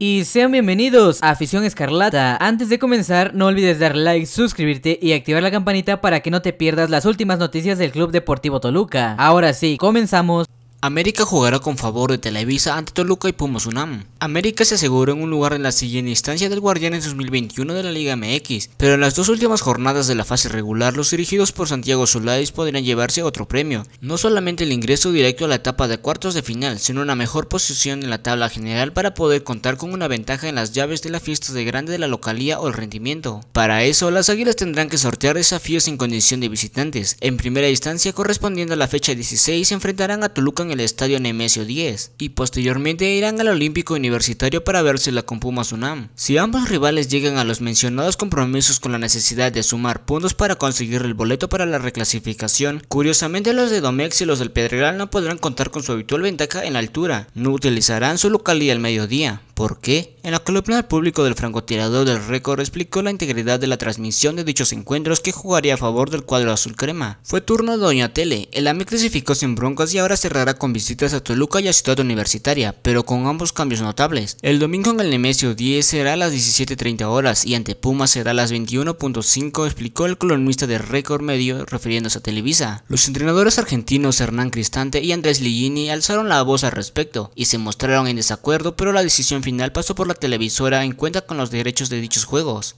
Y sean bienvenidos a Afición Escarlata. Antes de comenzar, no olvides dar like, suscribirte y activar la campanita para que no te pierdas las últimas noticias del Club Deportivo Toluca. Ahora sí, comenzamos. América jugará con favor de Televisa ante Toluca y Pumas Unam. América se aseguró en un lugar en la siguiente instancia del en 2021 de la Liga MX, pero en las dos últimas jornadas de la fase regular los dirigidos por Santiago Soláez podrían llevarse otro premio, no solamente el ingreso directo a la etapa de cuartos de final, sino una mejor posición en la tabla general para poder contar con una ventaja en las llaves de la fiesta de grande de la localía o el rendimiento. Para eso, las Águilas tendrán que sortear desafíos en condición de visitantes. En primera instancia, correspondiendo a la fecha 16, se enfrentarán a Toluca el estadio Nemesio 10 y posteriormente irán al Olímpico Universitario para ver la con Pumas UNAM. Si ambos rivales llegan a los mencionados compromisos con la necesidad de sumar puntos para conseguir el boleto para la reclasificación, curiosamente los de Domex y los del Pedregal no podrán contar con su habitual ventaja en la altura, no utilizarán su localidad al mediodía. ¿Por qué? En la columna del público del francotirador del récord explicó la integridad de la transmisión de dichos encuentros que jugaría a favor del cuadro azul crema. Fue turno de Doña Tele, el AMI clasificó sin broncas y ahora cerrará con visitas a Toluca y a Ciudad Universitaria, pero con ambos cambios notables. El domingo en el Nemesio 10 será a las 17.30 horas y ante Puma será a las 21.5, explicó el columnista de récord medio refiriéndose a Televisa. Los entrenadores argentinos Hernán Cristante y Andrés Ligini alzaron la voz al respecto y se mostraron en desacuerdo, pero la decisión final pasó por la televisora en cuenta con los derechos de dichos juegos.